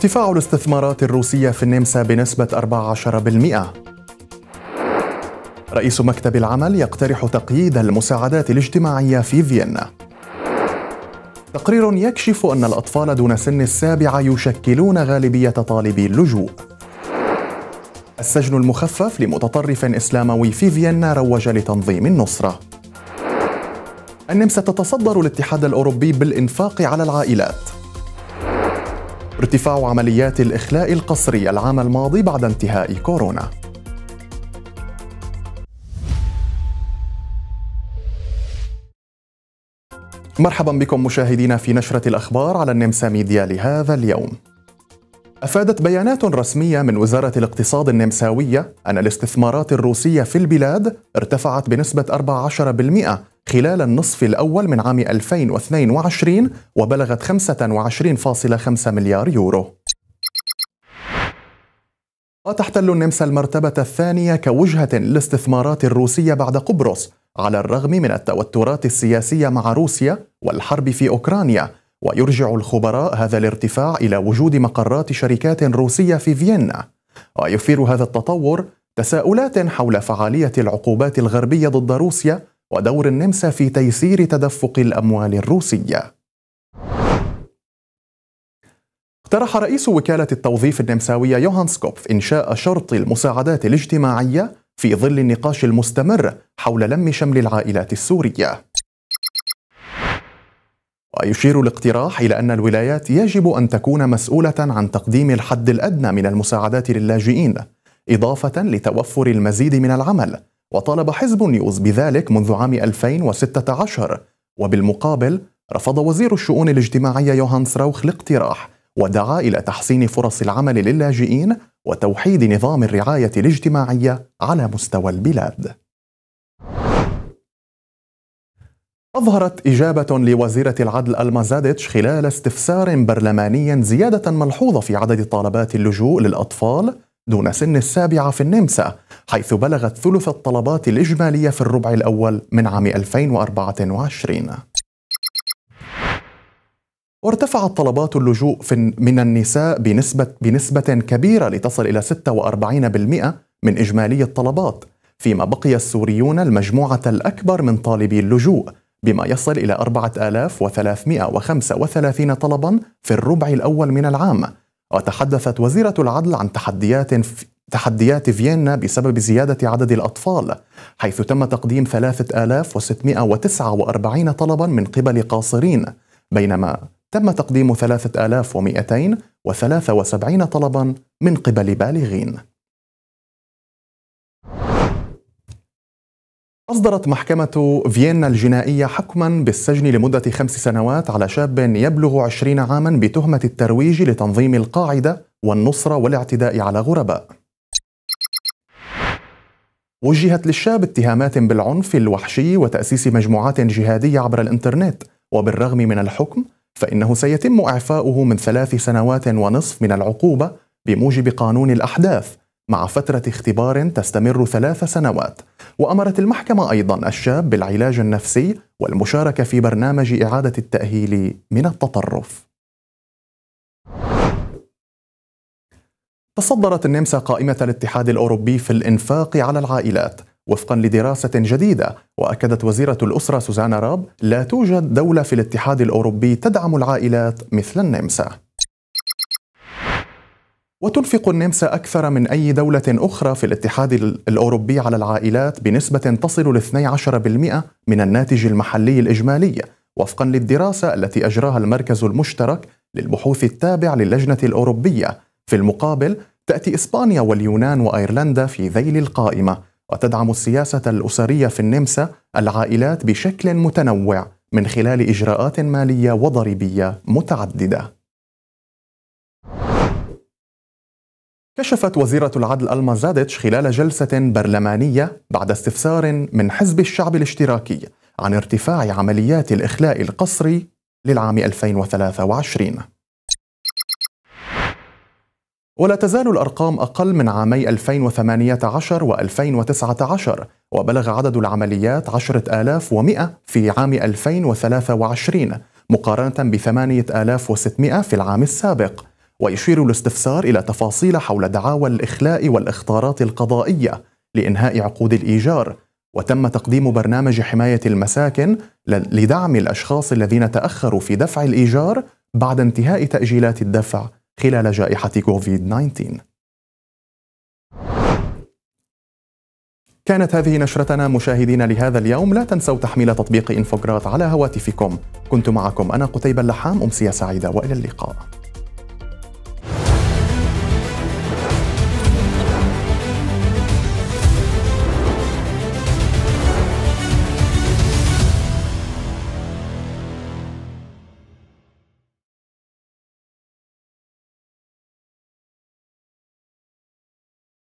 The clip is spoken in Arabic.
ارتفاع الاستثمارات الروسية في النمسا بنسبة 14% رئيس مكتب العمل يقترح تقييد المساعدات الاجتماعية في فيينا تقرير يكشف أن الأطفال دون سن السابعة يشكلون غالبية طالبي اللجوء السجن المخفف لمتطرف إسلاموي في فيينا روج لتنظيم النصرة النمسا تتصدر الاتحاد الأوروبي بالإنفاق على العائلات ارتفاع عمليات الإخلاء القسري العام الماضي بعد انتهاء كورونا مرحبا بكم مشاهدينا في نشرة الأخبار على النمسا ميديا لهذا اليوم أفادت بيانات رسمية من وزارة الاقتصاد النمساوية أن الاستثمارات الروسية في البلاد ارتفعت بنسبة 14% خلال النصف الأول من عام 2022 وبلغت 25.5 مليار يورو وتحتل النمسا المرتبة الثانية كوجهة للاستثمارات الروسية بعد قبرص على الرغم من التوترات السياسية مع روسيا والحرب في أوكرانيا ويرجع الخبراء هذا الارتفاع إلى وجود مقرات شركات روسية في فيينا ويثير هذا التطور تساؤلات حول فعالية العقوبات الغربية ضد روسيا ودور النمسا في تيسير تدفق الأموال الروسية اقترح رئيس وكالة التوظيف النمساوية يوهان سكوبف إنشاء شرط المساعدات الاجتماعية في ظل النقاش المستمر حول لم شمل العائلات السورية ويشير الاقتراح إلى أن الولايات يجب أن تكون مسؤولة عن تقديم الحد الأدنى من المساعدات للاجئين إضافة لتوفر المزيد من العمل وطالب حزب نيوز بذلك منذ عام 2016 وبالمقابل رفض وزير الشؤون الاجتماعية يوهانس روخ الاقتراح ودعا إلى تحسين فرص العمل للاجئين وتوحيد نظام الرعاية الاجتماعية على مستوى البلاد. أظهرت إجابة لوزيرة العدل المازاديتش خلال استفسار برلماني زيادة ملحوظة في عدد طالبات اللجوء للأطفال دون سن السابعة في النمسا حيث بلغت ثلث الطلبات الإجمالية في الربع الأول من عام 2024 وارتفعت طلبات اللجوء من النساء بنسبة, بنسبة كبيرة لتصل إلى 46% من إجمالي الطلبات فيما بقي السوريون المجموعة الأكبر من طالبي اللجوء بما يصل إلى 4335 طلبا في الربع الأول من العام وتحدثت وزيرة العدل عن تحديات تحديات فيينا بسبب زيادة عدد الأطفال حيث تم تقديم 3649 طلبا من قبل قاصرين بينما تم تقديم 3273 طلبا من قبل بالغين أصدرت محكمة فيينا الجنائية حكما بالسجن لمدة خمس سنوات على شاب يبلغ عشرين عاما بتهمة الترويج لتنظيم القاعدة والنصرة والاعتداء على غرباء وجهت للشاب اتهامات بالعنف الوحشي وتأسيس مجموعات جهادية عبر الإنترنت وبالرغم من الحكم فإنه سيتم إعفاؤه من ثلاث سنوات ونصف من العقوبة بموجب قانون الأحداث مع فترة اختبار تستمر ثلاث سنوات وأمرت المحكمة أيضا الشاب بالعلاج النفسي والمشاركة في برنامج إعادة التأهيل من التطرف تصدرت النمسا قائمة الاتحاد الأوروبي في الإنفاق على العائلات وفقا لدراسة جديدة وأكدت وزيرة الأسرة سوزانا راب لا توجد دولة في الاتحاد الأوروبي تدعم العائلات مثل النمسا وتنفق النمسا أكثر من أي دولة أخرى في الاتحاد الأوروبي على العائلات بنسبة تصل ل 12% من الناتج المحلي الإجمالي وفقا للدراسة التي أجراها المركز المشترك للبحوث التابع للجنة الأوروبية في المقابل تأتي إسبانيا واليونان وأيرلندا في ذيل القائمة وتدعم السياسة الأسرية في النمسا العائلات بشكل متنوع من خلال إجراءات مالية وضريبية متعددة كشفت وزيرة العدل زادتش خلال جلسة برلمانية بعد استفسار من حزب الشعب الاشتراكي عن ارتفاع عمليات الإخلاء القسري للعام 2023 ولا تزال الأرقام أقل من عامي 2018 و 2019 وبلغ عدد العمليات 10100 في عام 2023 مقارنة ب 8600 في العام السابق ويشير الاستفسار إلى تفاصيل حول دعاوى الإخلاء والإخطارات القضائية لإنهاء عقود الإيجار وتم تقديم برنامج حماية المساكن لدعم الأشخاص الذين تأخروا في دفع الإيجار بعد انتهاء تأجيلات الدفع خلال جائحة كوفيد 19 كانت هذه نشرتنا مشاهدينا لهذا اليوم لا تنسوا تحميل تطبيق إنفوجرات على هواتفكم كنت معكم أنا قتيبة اللحام أمسية سعيدة وإلى اللقاء